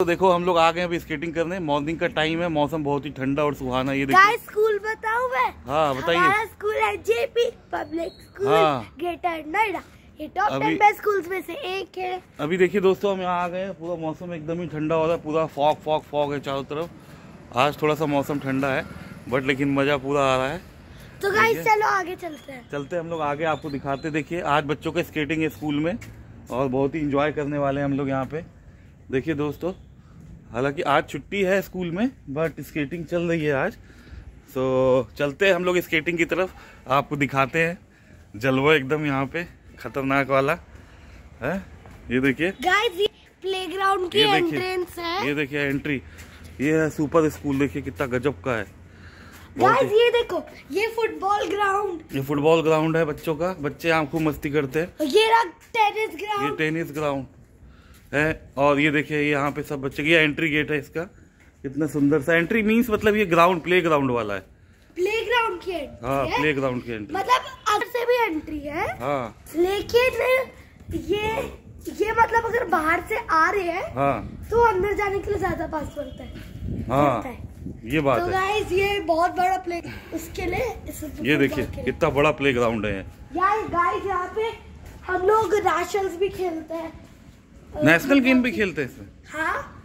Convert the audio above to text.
तो देखो हम लोग आ गए अभी स्केटिंग करने मॉर्निंग का टाइम है मौसम बहुत ही ठंडा और सुहाना ये देखो स्कूल बताओ मैं हाँ बताइए स्कूल है जेपी पब्लिक स्कूल हाँ। ग्रेटर नोएडा ये टॉप टेन स्कूल्स में से एक है अभी देखिए दोस्तों हम यहाँ आ गए पूरा मौसम एकदम ही ठंडा हो रहा है पूरा फॉग फॉग फॉग है चारों तरफ आज थोड़ा सा मौसम ठंडा है बट लेकिन मजा पूरा आ रहा है तो गाइस चलो आगे चलते हैं चलते हम लोग आगे आपको दिखाते देखिए आज बच्चों के स्केटिंग है स्कूल में और बहुत ही इंजॉय करने वाले हैं हम लोग यहाँ पे देखिए दोस्तों हालांकि आज छुट्टी है स्कूल में बट स्केटिंग चल रही है आज सो so, चलते हैं हम लोग स्केटिंग की तरफ आपको दिखाते हैं जलवा एकदम यहाँ पे खतरनाक वाला है ये देखिए प्लेग्राउंड की एंट्रेंस है ये देखिए एंट्री ये है सुपर स्कूल देखिए कितना गजब का है गाइस ये देखो ये फुटबॉल ग्राउंड ये फुटबॉल ग्राउंड है बच्चों का बच्चे यहाँ खूब मस्ती करते हैं ये टेनिस ग्राउंड ये टेनिस ग्राउंड है और ये देखिए यहाँ पे सब बच्चे ये एंट्री गेट है इसका इतना सुंदर सा एंट्री मीन्स मतलब ये ग्राउंड प्ले ग्राउंड वाला है प्ले ग्राउंड की एंट्री हाँ प्ले ग्राउंड की एंट्री मतलब अंदर से भी एंट्री है हाँ लेकिन ये ये मतलब अगर बाहर से आ रहे हैं हाँ तो अंदर जाने के लिए ज्यादा पास पड़ता है हाँ ये बात तो है ये बहुत बड़ा प्ले उसके लिए ये देखिए कितना बड़ा प्ले ग्राउंड है यार गाइस यहाँ पे हम लोग राशन भी खेलते हैं नेशनल गेम भी खेलते हैं हाँ